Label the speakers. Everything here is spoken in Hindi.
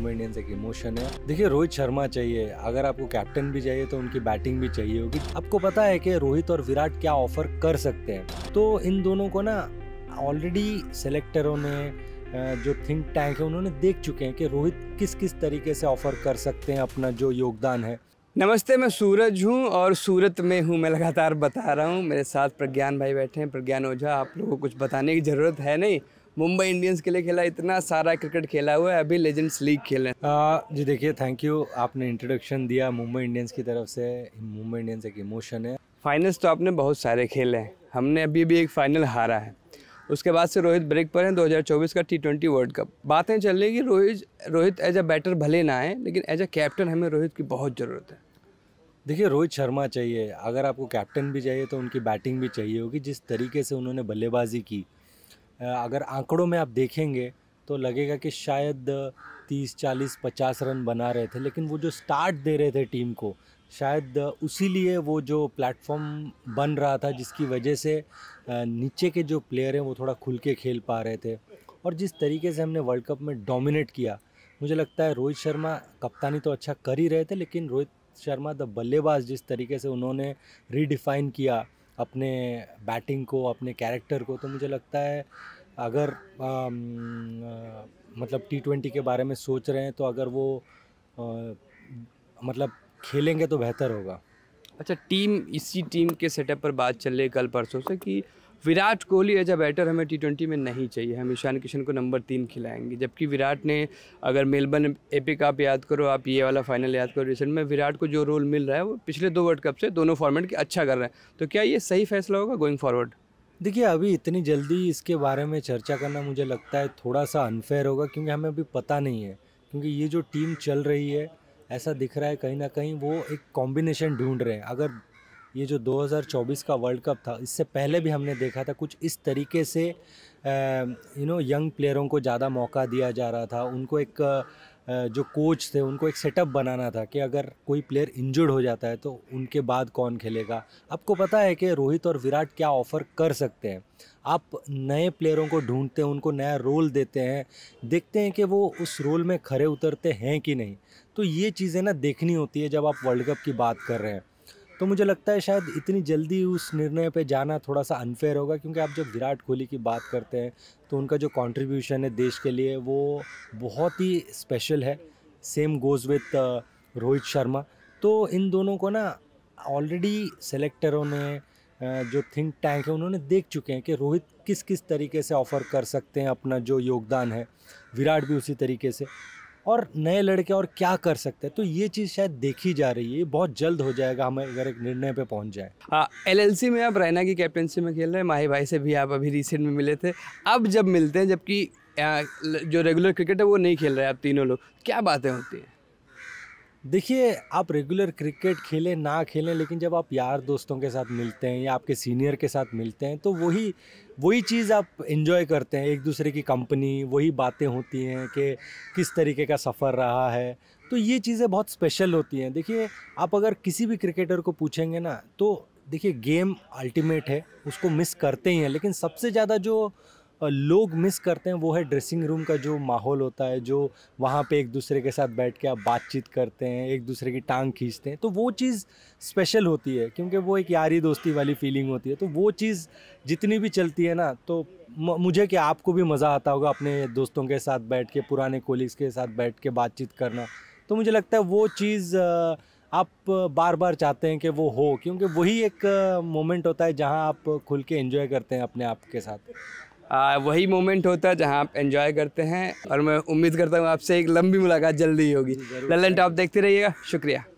Speaker 1: मुंबई इंडियंस एक इमोशन है देखिए रोहित शर्मा चाहिए अगर आपको कैप्टन भी चाहिए तो उनकी बैटिंग भी चाहिए होगी आपको पता है कि रोहित और विराट क्या ऑफर कर सकते हैं तो इन दोनों को ना ऑलरेडी सेलेक्टरों ने जो थिंक टैंक है उन्होंने देख चुके हैं कि रोहित किस किस तरीके से ऑफर कर सकते हैं अपना जो योगदान है
Speaker 2: नमस्ते मैं सूरज हूँ और सूरत में हूँ मैं लगातार बता रहा हूँ मेरे साथ प्रज्ञान भाई बैठे हैं प्रज्ञान ओझा आप लोगों को कुछ बताने की ज़रूरत है नहीं मुंबई इंडियंस के लिए खेला इतना सारा क्रिकेट खेला हुआ है अभी लेजेंड्स लीग खेल रहे हैं जी देखिए थैंक यू आपने इंट्रोडक्शन दिया मुंबई इंडियंस की तरफ से मुंबई इंडियंस एक इमोशन है फाइनल्स तो आपने बहुत सारे खेले हैं हमने अभी भी एक फ़ाइनल हारा है उसके बाद से रोहित ब्रेक पर हैं 2024 का टी ट्वेंटी वर्ल्ड कप बातें चल रही कि Rohit Rohit as a batter भले ना आए लेकिन एज अ कैप्टन हमें रोहित की बहुत ज़रूरत है देखिए रोहित
Speaker 1: शर्मा चाहिए अगर आपको कैप्टन भी चाहिए तो उनकी बैटिंग भी चाहिए होगी जिस तरीके से उन्होंने बल्लेबाजी की अगर आंकड़ों में आप देखेंगे तो लगेगा कि शायद तीस चालीस पचास रन बना रहे थे लेकिन वो जो स्टार्ट दे रहे थे टीम को शायद उसी लिए वो जो प्लेटफॉर्म बन रहा था जिसकी वजह से नीचे के जो प्लेयर हैं वो थोड़ा खुल के खेल पा रहे थे और जिस तरीके से हमने वर्ल्ड कप में डोमिनेट किया मुझे लगता है रोहित शर्मा कप्तानी तो अच्छा कर ही रहे थे लेकिन रोहित शर्मा द बल्लेबाज जिस तरीके से उन्होंने रीडिफाइन किया अपने बैटिंग को अपने कैरेक्टर को तो मुझे लगता है अगर आ, आ, मतलब टी ट्वेंटी के बारे में सोच रहे हैं तो अगर वो आ, मतलब खेलेंगे तो बेहतर होगा
Speaker 2: अच्छा टीम इसी टीम के सेटअप पर बात चल रही है कल परसों से कि Virat Kohli as a batter हमें टी ट्वेंटी में नहीं चाहिए हम ईशान किशन को नंबर तीन खिलाएंगे जबकि विराट ने अगर मेलबर्न एपिक आप याद करो आप ये वाला फाइनल याद करो रिसेंट में विराट को जो रोल मिल रहा है वो पिछले दो वर्ल्ड कप से दोनों फॉर्मेट के अच्छा कर रहे हैं तो क्या ये सही फैसला होगा गोइंग फॉरवर्ड देखिए अभी इतनी
Speaker 1: जल्दी इसके बारे में चर्चा करना मुझे लगता है थोड़ा सा अनफेयर होगा क्योंकि हमें अभी पता नहीं है क्योंकि ये जो टीम चल रही है ऐसा दिख रहा है कहीं ना कहीं वो एक कॉम्बिनेशन ढूंढ रहे हैं अगर ये जो 2024 का वर्ल्ड कप था इससे पहले भी हमने देखा था कुछ इस तरीके से यू नो यंग प्लेयरों को ज़्यादा मौका दिया जा रहा था उनको एक जो कोच थे उनको एक सेटअप बनाना था कि अगर कोई प्लेयर इंजर्ड हो जाता है तो उनके बाद कौन खेलेगा आपको पता है कि रोहित और विराट क्या ऑफ़र कर सकते हैं आप नए प्लेयरों को ढूंढते हैं उनको नया रोल देते हैं देखते हैं कि वो उस रोल में खड़े उतरते हैं कि नहीं तो ये चीज़ें ना देखनी होती है जब आप वर्ल्ड कप की बात कर रहे हैं तो मुझे लगता है शायद इतनी जल्दी उस निर्णय पे जाना थोड़ा सा अनफेयर होगा क्योंकि आप जब विराट कोहली की बात करते हैं तो उनका जो कंट्रीब्यूशन है देश के लिए वो बहुत ही स्पेशल है same goes with Rohit Sharma तो इन दोनों को ना ऑलरेडी सेलेक्टरों ने uh, जो थिंक टैंक है उन्होंने देख चुके हैं कि रोहित किस किस तरीके से ऑफ़र कर सकते हैं अपना जो योगदान है विराट भी उसी तरीके से और नए लड़के और क्या कर सकते हैं तो ये चीज़ शायद देखी जा रही है बहुत जल्द हो जाएगा हमें अगर
Speaker 2: एक निर्णय पे पहुंच जाए हाँ, एल सी में आप रैना की कैप्टनशिप में खेल रहे हैं माही भाई से भी आप अभी रिसेंट में मिले थे अब जब मिलते हैं जबकि जो रेगुलर क्रिकेट है वो नहीं खेल रहे आप तीनों लोग क्या बातें होती हैं देखिए आप रेगुलर क्रिकेट खेलें ना खेलें
Speaker 1: लेकिन जब आप यार दोस्तों के साथ मिलते हैं या आपके सीनियर के साथ मिलते हैं तो वही वही चीज़ आप इन्जॉय करते हैं एक दूसरे की कंपनी वही बातें होती हैं कि किस तरीके का सफ़र रहा है तो ये चीज़ें बहुत स्पेशल होती हैं देखिए आप अगर किसी भी क्रिकेटर को पूछेंगे ना तो देखिए गेम अल्टीमेट है उसको मिस करते ही हैं लेकिन सबसे ज़्यादा जो लोग मिस करते हैं वो है ड्रेसिंग रूम का जो माहौल होता है जो वहाँ पे एक दूसरे के साथ बैठ के आप बातचीत करते हैं एक दूसरे की टांग खींचते हैं तो वो चीज़ स्पेशल होती है क्योंकि वो एक यारी दोस्ती वाली फीलिंग होती है तो वो चीज़ जितनी भी चलती है ना तो मुझे क्या आपको भी मज़ा आता होगा अपने दोस्तों के साथ बैठ के पुराने कोलिग्स के साथ बैठ के बातचीत करना तो मुझे लगता है वो चीज़ आप बार बार चाहते हैं कि
Speaker 2: वो हो क्योंकि वही एक मोमेंट होता है जहां आप खुल के एंजॉय करते हैं अपने आप के साथ आ, वही मोमेंट होता है जहाँ आप एंजॉय करते हैं और मैं उम्मीद करता हूँ आपसे एक लंबी मुलाकात जल्दी होगी ललन टॉप देखते रहिएगा शुक्रिया